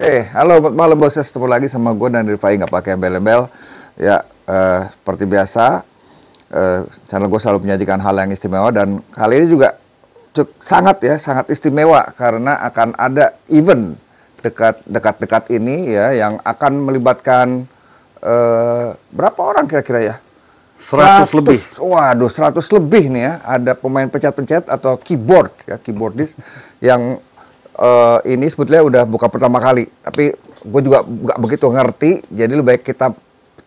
Oke, okay. halo malam bos, ya. ketemu lagi sama gue dan Rifai nggak pakai embel-embel. Ya, uh, seperti biasa, uh, channel gue selalu menyajikan hal yang istimewa dan kali ini juga cuk, sangat ya, sangat istimewa karena akan ada event dekat dekat dekat ini ya yang akan melibatkan uh, berapa orang kira-kira ya? 100, 100 lebih. Waduh, 100 lebih nih ya. Ada pemain pencet-pencet atau keyboard ya, keyboardis yang uh, ini sebetulnya udah buka pertama kali, tapi gue juga nggak begitu ngerti. Jadi lebih baik kita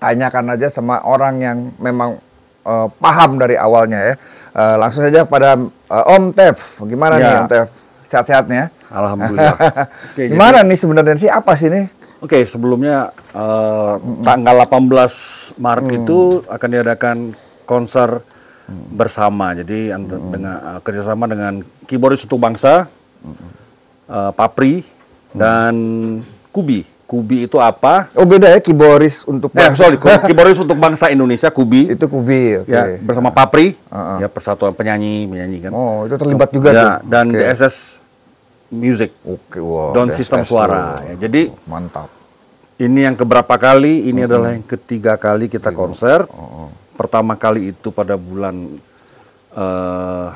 tanyakan aja sama orang yang memang uh, paham dari awalnya ya. Uh, langsung saja pada uh, Om Tev, gimana ya. nih Om Tev? Sehat-sehatnya? Alhamdulillah. Oke, gimana jadi... nih sebenarnya sih apa sih ini? Oke, okay, sebelumnya uh, tanggal 18 Maret hmm. itu akan diadakan konser bersama. Jadi hmm. dengan uh, kerjasama dengan keyboardis untuk bangsa uh, papri dan kubi. Kubi itu apa? Oh beda ya kiboris untuk eh, bangsa. Eh sorry, kiboris untuk bangsa Indonesia kubi. Itu kubi. Okay. Ya bersama Papri, uh, -huh. ya persatuan penyanyi menyanyikan kan. Oh itu terlibat juga ya, tuh. Dan okay. DSS Music. Oke okay, wow. Down sistem suara. Ya, jadi oh, mantap. Ini yang keberapa kali? Ini mm -hmm. adalah yang ketiga kali kita konser. Oh, oh. Pertama kali itu pada bulan uh,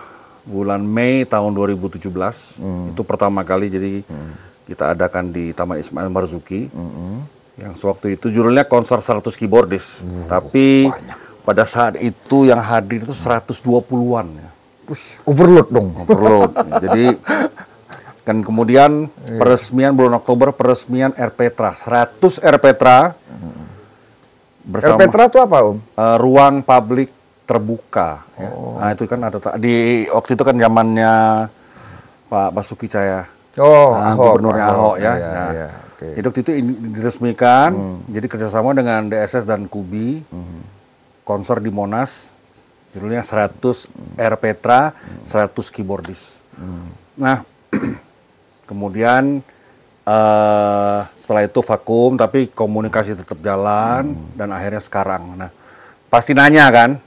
bulan Mei tahun 2017 mm. itu pertama kali jadi mm. kita adakan di Taman Ismail Marzuki hmm. yang sewaktu itu judulnya konser 100 keyboardis uh, tapi banyak. pada saat itu yang hadir itu 120-an ya. overload dong overload jadi kan kemudian iya. peresmian bulan Oktober peresmian RPTRA 100 RPTRA mm. bersama RPTRA itu apa Om? Uh, ruang publik terbuka. Ya. Oh. Nah itu kan ada di waktu itu kan zamannya Pak Basuki Cahaya, oh, nah, Ahok, gubernurnya Ahok, Ahok ya. Iya, iya nah, iya. Okay. Itu waktu itu diresmikan, hmm. jadi kerjasama dengan DSS dan Kubi, hmm. konser di Monas, judulnya 100 hmm. Air Petra, 100 keyboardis. Hmm. Nah, kemudian uh, setelah itu vakum, tapi komunikasi tetap jalan hmm. dan akhirnya sekarang. Nah, pasti nanya kan,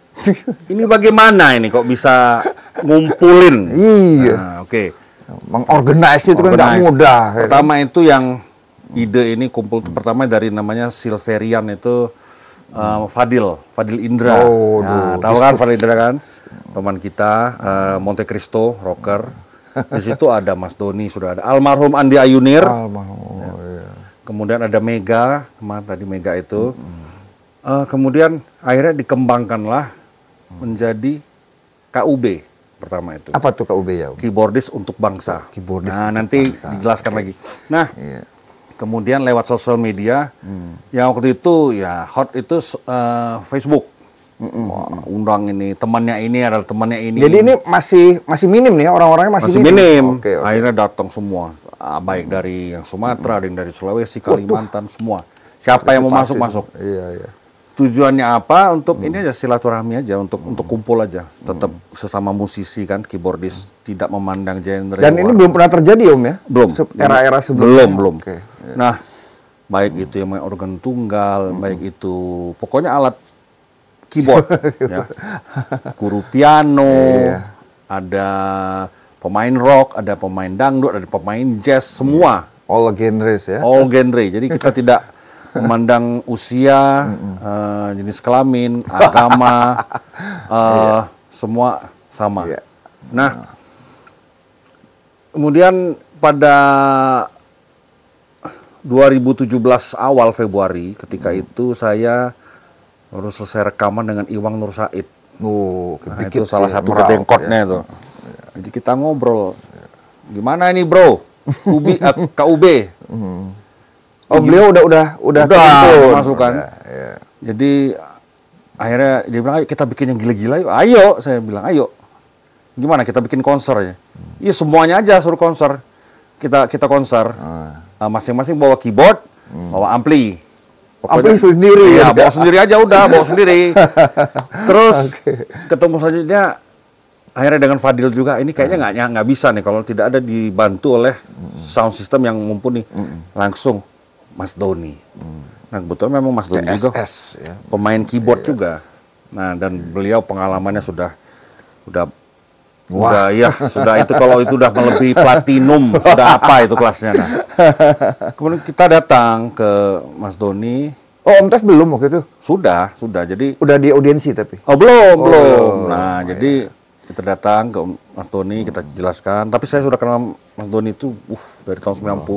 ini bagaimana ini kok bisa ngumpulin? Iya. Nah, Oke. Okay. Mengorganize itu Organize. kan nggak mudah. Ya kan? Pertama ya. itu yang ide ini kumpul hmm. pertama dari namanya Silverian itu uh, Fadil, Fadil Indra. Oh, nah, tahu kan Fadil Indra kan? Teman kita uh, Monte Cristo rocker. Di situ ada Mas Doni, sudah ada almarhum Andi Ayunir. Almarhum. Ya. Iya. Kemudian ada Mega, kemarin tadi Mega itu. Hmm. Uh, kemudian akhirnya dikembangkanlah menjadi KUB pertama itu. Apa tuh KUB ya? Keyboardis untuk bangsa. Keyboardis. Nah, nanti bangsa. dijelaskan okay. lagi. Nah, yeah. kemudian lewat sosial media mm. yang waktu itu ya hot itu uh, Facebook. Wah, undang ini temannya ini adalah temannya ini. Jadi ini masih masih minim nih ya, orang-orangnya masih, masih minim. minim. Okay, okay. Akhirnya datang semua, ah, baik dari yang Sumatera, mm dari Sulawesi, Kalimantan, Waduh. semua. Siapa yang mau masuk masuk. Iya, iya tujuannya apa untuk hmm. ini aja silaturahmi aja untuk hmm. untuk kumpul aja tetap hmm. sesama musisi kan keyboardis hmm. tidak memandang genre dan ini belum pernah terjadi om ya belum era-era sebelumnya belum belum okay. nah baik hmm. itu yang main organ tunggal hmm. baik itu pokoknya alat keyboard ya. guru piano yeah. Iya. ada pemain rock ada pemain dangdut ada pemain jazz semua all genres ya all genre jadi kita tidak memandang usia, uh, jenis kelamin, agama, uh, iya. eh, yeah. semua sama. Yeah. Nah, mm. kemudian pada 2017 awal Februari, ketika hmm. itu saya harus selesai rekaman dengan Iwang Nur Said. Oh, nah, itu salah satu kedengkotnya ya. itu. Iya. Jadi kita ngobrol, iya. gimana ini bro? uh, eh, KUB, mm. Oh beliau udah udah udah, udah masukan. ya. Iya. Jadi akhirnya dia bilang ayo kita bikin yang gila-gila yuk. Ayo saya bilang ayo. Gimana kita bikin konser ya? Hmm. Iya semuanya aja suruh konser. Kita kita konser. Ah. Ah, masing-masing uh. bawa keyboard, hmm. bawa ampli. Pokoknya, ampli sendiri ya, ya bawa sendiri aja udah bawa sendiri. Terus okay. ketemu selanjutnya akhirnya dengan Fadil juga ini kayaknya nggak hmm. nggak bisa nih kalau tidak ada dibantu oleh hmm. sound system yang mumpuni hmm. langsung Mas Doni. Hmm. Nah kebetulan memang Mas Doni juga ya. pemain keyboard ya. juga. Nah dan hmm. beliau pengalamannya sudah sudah Wah. sudah ya, sudah itu kalau itu sudah melebihi platinum, sudah apa itu kelasnya. Nah. Kemudian kita datang ke Mas Doni. Oh, Om Tef belum waktu itu? Sudah, sudah. Jadi udah di audiensi tapi. Oh, belum, oh, belum. Nah, oh, jadi Ya kita datang ke Mas Doni, hmm. kita jelaskan. Tapi saya sudah kenal Mas Doni itu uh, dari tahun 94 oh.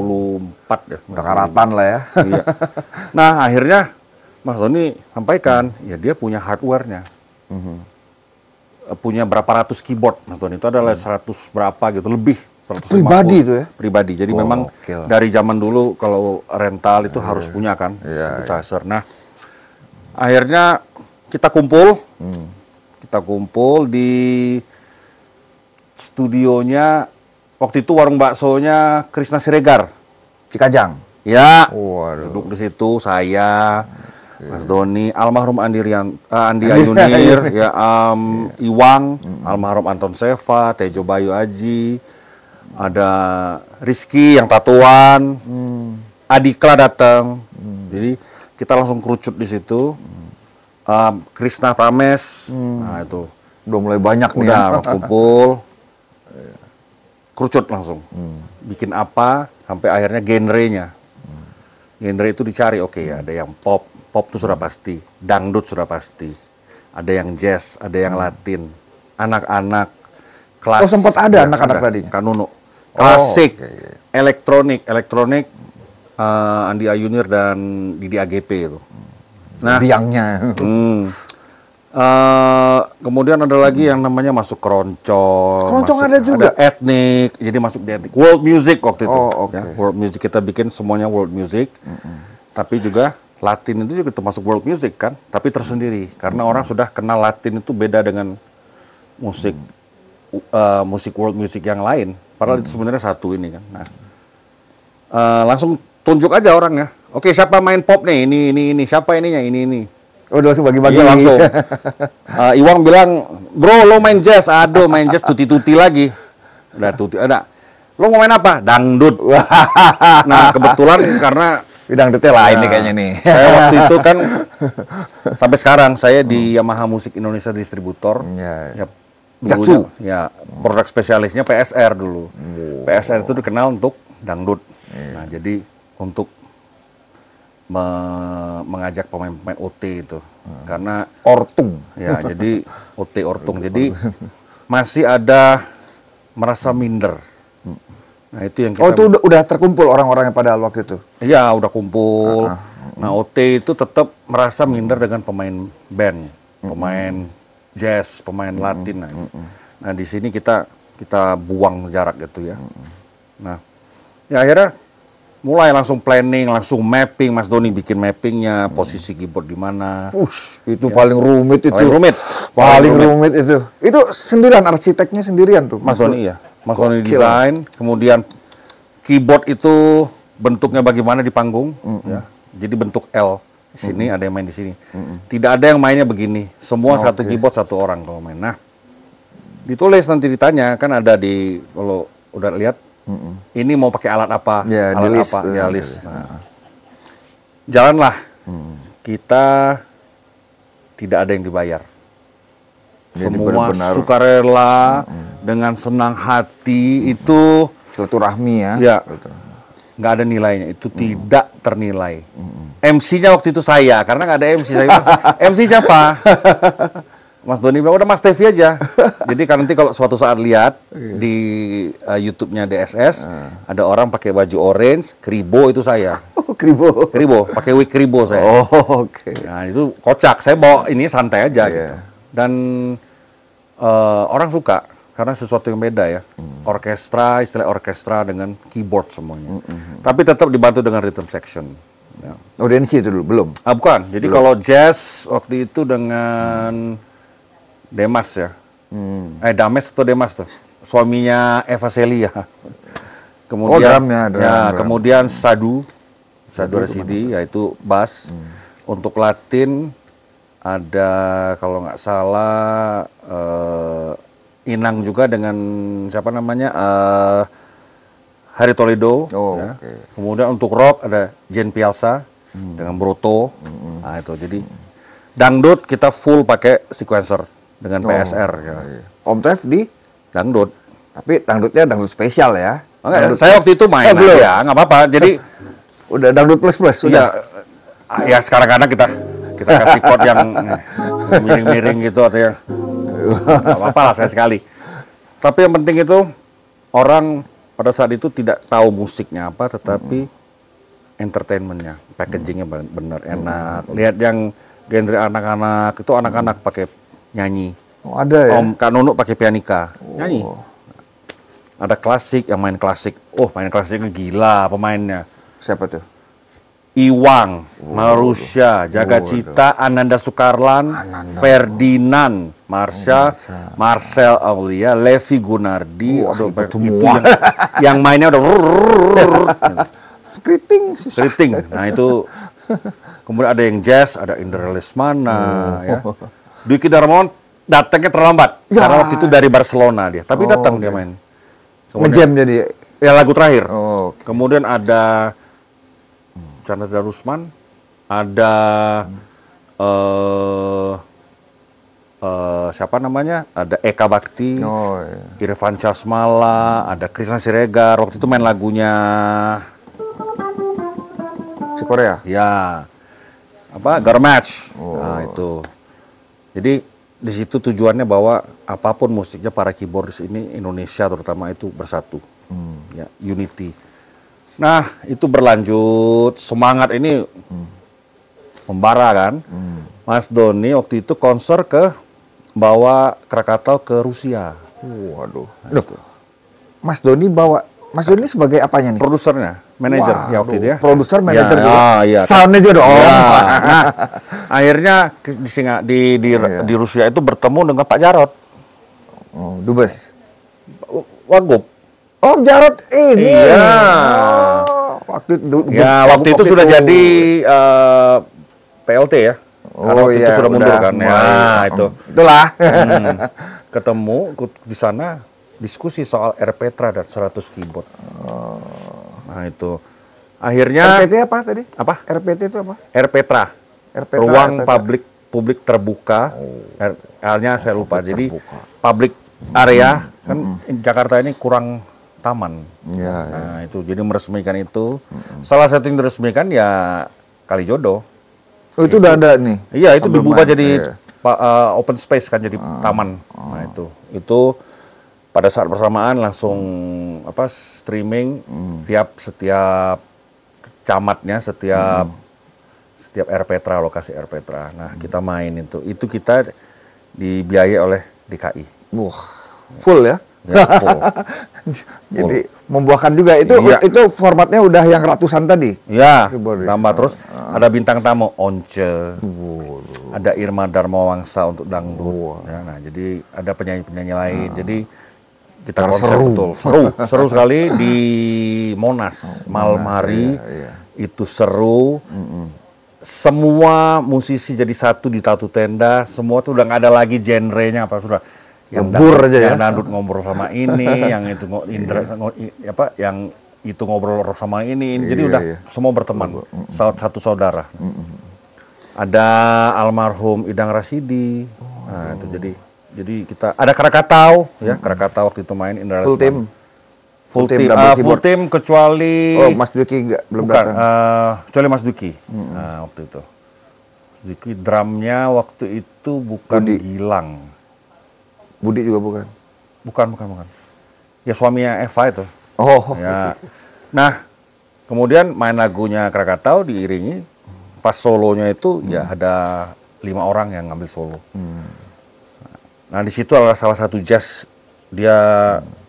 ya. Udah karatan lah ya. Iya. Nah, akhirnya Mas Doni sampaikan, hmm. ya dia punya hardware-nya. Hmm. Punya berapa ratus keyboard, Mas Doni. Itu adalah hmm. 100 berapa gitu, lebih. 150. Pribadi itu ya? Pribadi. Jadi oh, memang okay dari zaman dulu kalau rental itu yeah, harus yeah. punya kan, yeah, iya, iya. Yeah. Nah, akhirnya kita kumpul. Hmm kita kumpul di studionya waktu itu warung baksonya Krisna Siregar Cikajang ya Waduh. duduk di situ saya Mas Doni, almarhum Andirian uh, eh, Andi Ayunir, ya um, yeah. Iwang, mm-hmm. almarhum Anton Seva, Tejo Bayu Aji, ada Rizky yang tatuan, mm. Adikla datang, mm. jadi kita langsung kerucut di situ. Mm uh, Krishna Prames hmm. nah itu udah mulai banyak udah, nih udah ya. kumpul kerucut langsung hmm. bikin apa sampai akhirnya genrenya hmm. genre itu dicari oke okay, hmm. ada yang pop pop itu sudah hmm. pasti dangdut sudah pasti ada yang jazz ada yang hmm. latin anak-anak oh, kelas oh sempat ada ya, anak-anak tadi oh, klasik oh, okay. Iya. elektronik elektronik uh, Andi Ayunir dan Didi AGP itu nah, biangnya. Hmm. Uh, kemudian ada lagi yang namanya masuk keroncong. Keroncong masuk, ada juga. Ada etnik, jadi masuk di etnik. World music waktu itu. okay. Oh, ya, world music kita bikin semuanya world music. -hmm. Tapi juga Latin itu juga termasuk world music kan, tapi tersendiri karena -hmm. orang sudah kenal Latin itu beda dengan musik -hmm. uh, musik world music yang lain. Padahal -hmm. itu sebenarnya satu ini kan. Nah, uh, langsung tunjuk aja orang ya Oke, siapa main pop nih? Ini ini ini siapa ininya? Ini ini. Oh, langsung bagi-bagi iya, langsung. uh, Iwang bilang, "Bro, lo main jazz." Aduh, main jazz tuti-tuti lagi. Udah tuti ada. Lo mau main apa? Dangdut. nah, kebetulan karena bidang detail lain nih nah, kayaknya nih. Saya waktu itu kan sampai sekarang saya di hmm. Yamaha Musik Indonesia distributor. Ya. ya. Dulunya, ya, produk spesialisnya PSR dulu. Oh. PSR itu dikenal untuk dangdut. Yeah. Nah, jadi untuk me mengajak pemain-pemain OT itu hmm. karena ortung ya jadi OT ortung jadi masih ada merasa minder hmm. nah itu yang oh, kita oh itu udah, udah terkumpul orang orang yang pada waktu itu iya udah kumpul uh ah, ah. -huh. Hmm. nah OT itu tetap merasa minder dengan pemain band hmm. pemain jazz pemain hmm. Latin nah, hmm. nah di sini kita kita buang jarak gitu ya nah ya akhirnya mulai langsung planning, langsung mapping, Mas Doni bikin mappingnya, hmm. posisi keyboard di mana. itu ya. paling rumit itu. Paling rumit. Paling, paling rumit. rumit itu. Itu sendirian arsiteknya sendirian tuh. Mas, Doni ya. Mas Doni desain, kemudian keyboard itu bentuknya bagaimana di panggung, -hmm. ya. Jadi bentuk L di sini -hmm. ada yang main di sini. -hmm. Tidak ada yang mainnya begini. Semua oh, satu keyboard satu orang kalau main. Nah, ditulis nanti ditanya kan ada di kalau udah lihat Mm-mm. Ini mau pakai alat apa? Ya, alat list, apa? Uh, ya nah, list. Gitu. Nah. Jalanlah. Mm. Kita tidak ada yang dibayar. Jadi Semua benar-benar. sukarela mm-hmm. dengan senang hati mm-hmm. itu silaturahmi ya. Ya. Gitu. Nggak ada nilainya, itu mm tidak ternilai. Mm-hmm. MC-nya waktu itu saya, karena nggak ada MC. Saya, MC siapa? Mas Doni bilang udah Mas Tevi aja. Jadi kan nanti kalau suatu saat lihat iya. di uh, YouTube-nya DSS uh. Ah. ada orang pakai baju orange, kribo itu saya. Oh, kribo. Kribo, pakai wig kribo saya. Oh, oke. Okay. Nah, itu kocak. Saya bawa ini santai aja yeah. gitu. Dan uh, orang suka karena sesuatu yang beda ya. Mm. Orkestra, istilah orkestra dengan keyboard semuanya. Mm -hmm. Tapi tetap dibantu dengan rhythm section. Ya. Audiensi itu dulu belum? Ah, bukan. Jadi belum. kalau jazz waktu itu dengan mm. Demas ya. Hmm. Eh Dames atau Demas tuh. Suaminya Eva Celia. Kemudian oh, ya, drum, ya, drum. kemudian hmm. Sadu. Sadu Residi yaitu bass. Hmm. Untuk Latin ada kalau nggak salah uh, Inang juga dengan siapa namanya uh, eh, Hari Toledo. Oh, ya. okay. Kemudian untuk rock ada Jen Pialsa hmm. dengan Bruto, Hmm. Nah itu jadi hmm. dangdut kita full pakai sequencer dengan PSR. Ya. Om Tef di dangdut. Tapi dangdutnya dangdut spesial ya. Oh, enggak, dangdut saya plus. waktu itu main eh, belum. ya, nggak apa-apa. Jadi udah dangdut plus plus sudah. Iya. Ah, ya, sekarang karena kita kita kasih chord yang miring-miring gitu atau yang nggak apa-apa lah saya sekali. Tapi yang penting itu orang pada saat itu tidak tahu musiknya apa, tetapi hmm. entertainmentnya, packagingnya benar enak. Hmm. Lihat yang genre anak-anak itu anak-anak pakai nyanyi. Oh, ada ya? Om Kanono pakai pianika, oh. nyanyi. Ada klasik yang main klasik. Oh, main klasiknya gila pemainnya. Siapa tuh? Iwang, oh, Marusya, Jagacita, oh, Ananda Sukarlan, Ananda. Ferdinand, Marsha, oh, Marcel Aulia, Levi Gunardi, oh, aduh, itu, itu yang, yang mainnya udah kriting, susah. Nah itu kemudian ada yang jazz, ada Indra Lesmana, oh. ya Dwiki Darmawan datangnya terlambat ya. karena waktu itu dari Barcelona dia, tapi oh, datang okay. dia main. Ngejam jadi. Ya lagu terakhir. Oh, okay. Kemudian ada Chandra Darusman, ada hmm. uh, uh, siapa namanya? Ada Eka Bakti, oh, iya. Irfan Chasmala, ada Krisna Siregar. Waktu itu main lagunya si Korea. Ya. Apa? Garmatch. Oh. Nah, itu. Jadi di situ tujuannya bahwa apapun musiknya para keyboardis ini Indonesia terutama itu bersatu, hmm. ya unity. Nah itu berlanjut semangat ini hmm. membara kan. Hmm. Mas Doni waktu itu konser ke bawa Krakatau ke Rusia. Waduh. Mas Doni bawa Mas Doni sebagai apanya nih? Produsernya, manajer ya waktu itu ya. Produser, ya, manajer ya, ya, ya. Sound aja dong. Ya. Nah, akhirnya di Singa, di di, oh, iya. di Rusia itu bertemu dengan Pak Jarot. Oh, Dubes. Wagub. Oh, Jarot ini. Iya. Oh, waktu du, ya, waktu, waktu itu sudah itu. jadi uh, eh, PLT ya. Oh, waktu iya, itu sudah mundur kan. Nah Ya, itu. Itulah. Hmm, ketemu di sana diskusi soal RPTRA dan 100 keyboard. Oh. Nah itu. Akhirnya RPT apa tadi? Apa? RPT itu apa? RPTRA. RPTRA Ruang publik publik terbuka. Oh. R-nya saya lupa. Jadi publik area hmm. kan hmm. Jakarta ini kurang taman. Ya, ya. Nah, itu jadi meresmikan itu. Hmm. Salah satu yang diresmikan ya kali Oh, itu, itu udah ada nih. Iya, itu dibuka jadi ya. uh, open space kan jadi ah. taman. Nah, ah. Nah, itu. Itu pada saat bersamaan langsung hmm. apa streaming hmm. tiap setiap camatnya setiap hmm. setiap rptra lokasi rptra Nah hmm. kita main itu itu kita dibiayai oleh DKI. Wah full ya. ya full. Jadi membuahkan juga itu ya. itu formatnya udah yang ratusan tadi. Ya. Tambah terus ah, ah. ada bintang tamu Once. Wow. Ada Irma Darmawangsa untuk dangdut. Wow. Ya, nah jadi ada penyanyi-penyanyi lain. Ah. Jadi kita konser seru. betul seru seru sekali di Monas oh, Malmari. iya, iya. itu seru mm -mm. semua musisi jadi satu di satu tenda semua tuh udah gak ada lagi genrenya apa sudah yang bur, aja ya. yang ya. nandut ngobrol sama ini, yang itu interest, iya. apa yang itu ngobrol sama ini, ini. jadi iya, udah iya. semua berteman, mm -mm. satu saudara. Mm -mm. Ada almarhum Idang Rasidi. Oh. Nah, itu jadi jadi kita ada Krakatau ya. hmm. ya, Krakatau waktu itu main Indra Full team. Full, team, team uh, full team kecuali Oh, Mas Duki enggak, belum bukan, datang. Uh, kecuali Mas Duki. Hmm. Nah, waktu itu. Duki drumnya waktu itu bukan Budi. Gilang. Budi juga bukan. Bukan, bukan, bukan. Ya suaminya Eva itu. Oh. Ya. Nah, kemudian main lagunya Krakatau diiringi pas solonya itu ya hmm. ya ada lima orang yang ngambil solo. Hmm. Nah di situ adalah salah satu jazz dia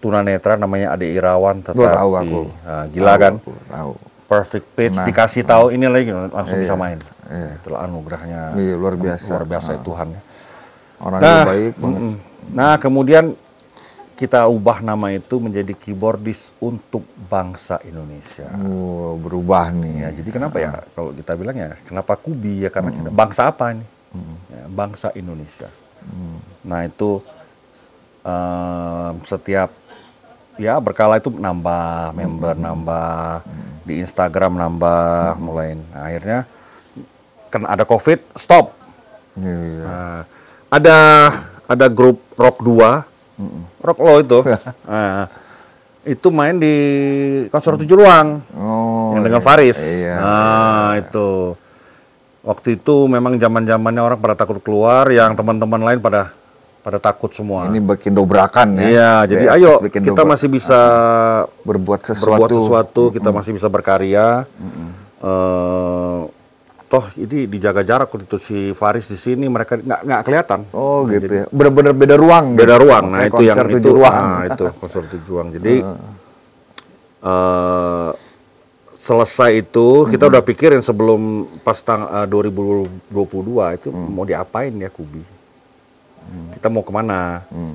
tunanetra namanya Ade Irawan tetapi Gua tahu aku. Nah, gila tahu kan? tahu. Perfect pitch nah, dikasih nah. tahu ini lagi langsung iya, bisa main. Iya. Itulah anugerahnya. Iya, luar biasa. Luar biasa nah. Tuhan. Orang nah, yang baik banget. nah, kemudian kita ubah nama itu menjadi keyboardis untuk bangsa Indonesia. Wow, berubah nih. Ya, jadi kenapa ya? Nah. Kalau kita bilang ya, kenapa Kubi ya karena mm -mm. bangsa apa ini? -mm. Ya, bangsa Indonesia. Hmm. Nah itu um, setiap ya berkala itu nambah member, hmm. nambah hmm. di Instagram nambah hmm. mulai. Nah, akhirnya kan ada COVID stop. Yeah. Iya, iya. Nah, ada ada grup rock 2 rock lo itu. nah, itu main di konser tujuh ruang oh, yang dengan iya, Faris. Iya, nah iya. iya. itu waktu itu memang zaman zamannya orang pada takut keluar, yang teman-teman lain pada pada takut semua. Ini bikin dobrakan ya. Iya, jadi ayo kita dobra- masih bisa ah. berbuat sesuatu, berbuat sesuatu mm-hmm. kita masih bisa berkarya. Mm-hmm. Uh, toh ini dijaga jarak waktu itu si Faris di sini mereka nggak nggak kelihatan. Oh gitu ya. Benar-benar beda ruang. Gitu. Beda ruang. Nah, itu yang itu. Ruang. Nah, itu konser tujuh ruang. Jadi uh. Uh, selesai itu hmm. kita udah pikirin sebelum pas tang eh, uh, 2022 itu hmm. mau diapain ya Kubi hmm. kita mau kemana hmm.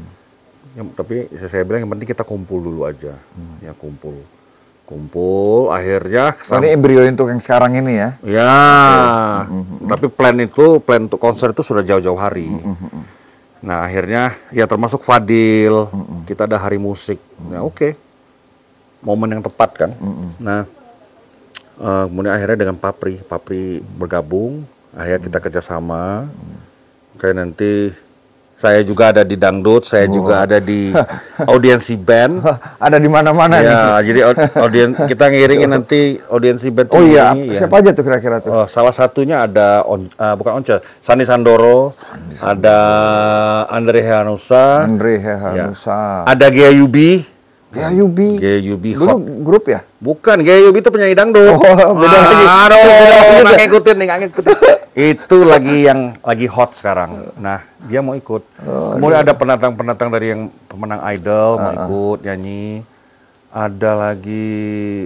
ya, tapi saya bilang yang penting kita kumpul dulu aja hmm. ya kumpul kumpul akhirnya oh, ini embrio untuk yang sekarang ini ya ya hmm, hmm, hmm. tapi plan itu plan untuk konser itu sudah jauh-jauh hari hmm. hmm nah akhirnya ya termasuk Fadil hmm. kita ada hari musik hmm. ya oke okay. momen yang tepat kan hmm. nah uh, kemudian akhirnya dengan Papri Papri bergabung akhirnya kita kerjasama kayak nanti saya juga ada di dangdut, saya oh. juga ada di audiensi band. ada di mana-mana ya, nih. jadi audien kita ngiringin nanti audiensi band. Oh iya, ini, ya. siapa ya. aja tuh kira-kira tuh? Oh, salah satunya ada on, uh, bukan Once, Sani, Sandoro, Sandoro, ada Andre Hanusa Andre Hanusa Ya. Ada Gia Yubi. GUB. GUB Dulu grup ya? Bukan, Yubi itu penyanyi dangdut. Oh, beda ah, lagi. Aduh, nggak ngikutin nih, ngikutin. itu lagi yang lagi hot sekarang. Nah, dia mau ikut. Oh, Mulai iya. ada penantang-penantang dari yang pemenang Idol uh, mau ah, ah. ikut nyanyi. Ada lagi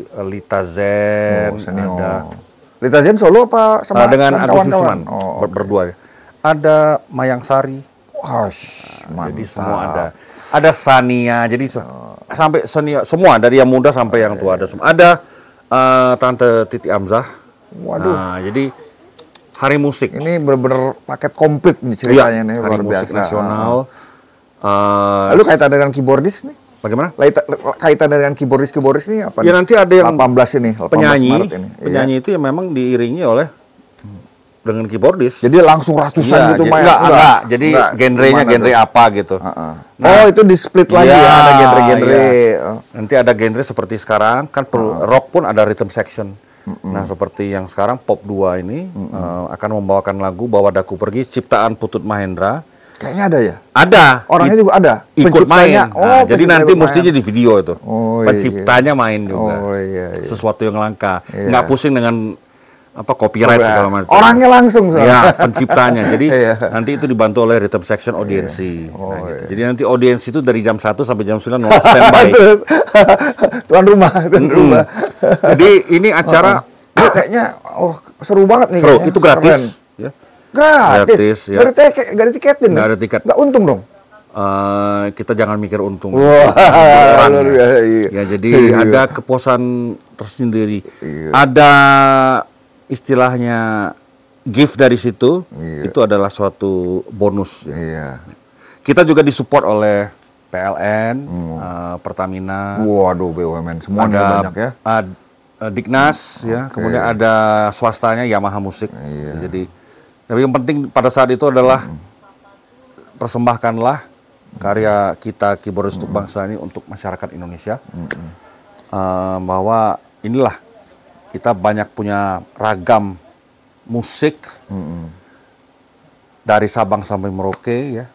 eh, Lita Zen, oh, ada oh. Lita Zen solo apa sama nah, dengan Agus Susman oh, okay. berdua. Ya. Ada Mayang Sari. Hush, mantap. Jadi semua ada. Ada Sania, jadi oh. sampai Sania semua dari yang muda sampai yang tua ada semua. Ada uh, Tante Titi Amzah. Waduh. Nah, jadi Hari Musik. Ini benar-benar paket komplit nih iya, ceritanya ya, nih, luar hari biasa. Musik nasional. Uh, eh, eh, Lalu kaitan dengan keyboardis nih? Bagaimana? Laita, kaitan dengan keyboardis keyboardis ini apa? Ya nih? nanti ada yang 18 ini, 18 penyanyi, Maret ini. Iya. Penyanyi iya. itu yang memang diiringi oleh dengan keyboardis. Jadi langsung ratusan iya, gitu, ya, gitu main. Enggak, enggak, enggak. Jadi enggak, genrenya genre itu? apa gitu. Uh -uh. Nah, oh, itu di split lagi ya, ya ada iya. genre-genre. Ya. Nanti ada genre seperti sekarang kan uh uh. rock pun ada rhythm section. Mm -mm. Nah, seperti yang sekarang Pop 2 ini mm -mm. Uh, akan membawakan lagu Bawa Daku Pergi ciptaan Putut Mahendra. Kayaknya ada ya? Ada. Orangnya juga ada. Ikut main. Nah, oh, jadi nanti mestinya di video itu. Oh, iya, Penciptanya iya. main juga. Oh, iya, iya. Sesuatu yang langka. Iya. Nggak pusing dengan apa copyright segala macam. Orangnya langsung soalnya. Ya, penciptanya. Jadi iya. nanti itu dibantu oleh rhythm section iya. audiensi. Nah, oh, nah, gitu. iya. Jadi nanti audiensi itu dari jam 1 sampai jam sembilan non standby. tuan rumah, tuan hmm. rumah. Jadi ini acara oh, kayaknya oh seru banget nih Seru, itu gratis. Keren. Ya. Gratis. gratis ya. Gak ya? ada tiket, ada Gak ada tiket. Gak untung dong. Uh, kita jangan mikir untung. wow. orang. Ya, iya. ya jadi ada kepuasan tersendiri. Ada istilahnya gift dari situ iya. itu adalah suatu bonus. Ya. Iya. Kita juga disupport oleh PLN, hmm. uh, Pertamina. Waduh BUMN semua ada banyak ya. Uh, Dignas hmm. ya, okay. kemudian ada swastanya Yamaha Musik. Iya. Jadi tapi yang penting pada saat itu adalah hmm. persembahkanlah hmm. karya kita keyboardis untuk hmm. bangsa ini untuk masyarakat Indonesia. Hmm. Uh, bahwa inilah kita banyak punya ragam musik mm-hmm. dari Sabang sampai Merauke ya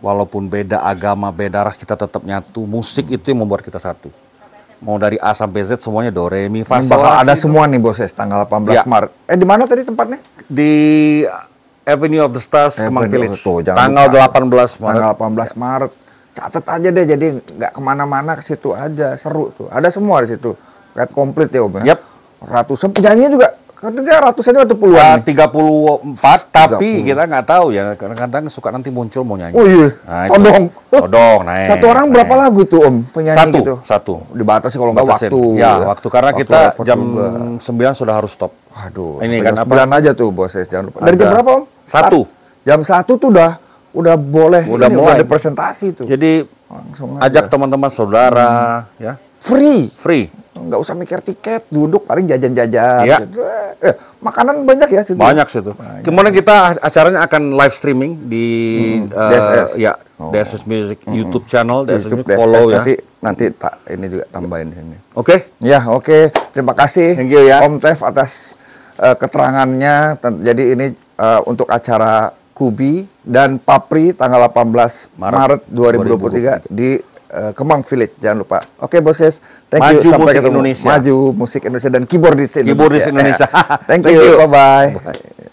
walaupun beda agama beda ras kita tetap nyatu musik mm itu yang membuat kita satu mau dari A sampai Z semuanya do re mi fa sol ada itu. semua nih bos ya, tanggal 18 ya. Maret eh di mana tadi tempatnya di Avenue of the Stars eh, Kemang Village tuh, tanggal lupa. 18 Maret tanggal 18 Maret catat aja deh jadi nggak kemana-mana ke situ aja seru tuh ada semua di situ kayak komplit ya Om ya? Yep. Ratusan, penyanyinya juga Ketika ratusan atau puluhan? Ah, tiga puluh empat, tapi kita nggak tahu ya. Kadang-kadang suka nanti muncul mau nyanyi. Oh iya, nah, odong. Odong, naik. Satu orang naik. berapa lagu tuh om penyanyi satu, gitu? Satu, Dibatasi kalau nggak waktu. Ya, waktu. Karena waktu kita jam sembilan sudah harus stop. Aduh, ini kan apa? aja tuh bos, jangan lupa. Dari jam berapa om? Satu. Saat, jam satu tuh udah udah boleh udah ini, mulai udah presentasi tuh jadi Langsung ajak teman-teman saudara hmm. ya free free nggak usah mikir tiket, duduk paling jajan-jajan. Ya. Eh, makanan banyak ya situ. Banyak situ. Banyak. Nah, Kemudian kita acaranya akan live streaming di hmm, uh, eh, DSS. ya oh. DSS Music hmm, hmm. YouTube channel DSS YouTube, follow ya. Nanti nanti tak ini juga tambahin ini Oke. Okay. Ya, oke. Okay. Terima kasih Thank you, ya. Om Tef atas uh, keterangannya. Jadi ini uh, untuk acara Kubi dan Papri tanggal 18 Maret, Maret 2023, 2023 di uh, Kemang Village jangan lupa. Oke okay, bosses, thank Maju you sampai musik ketemu. Indonesia. Maju musik Indonesia dan keyboardis Indonesia. Keyboardis Indonesia. thank, you. thank you. Bye bye. bye.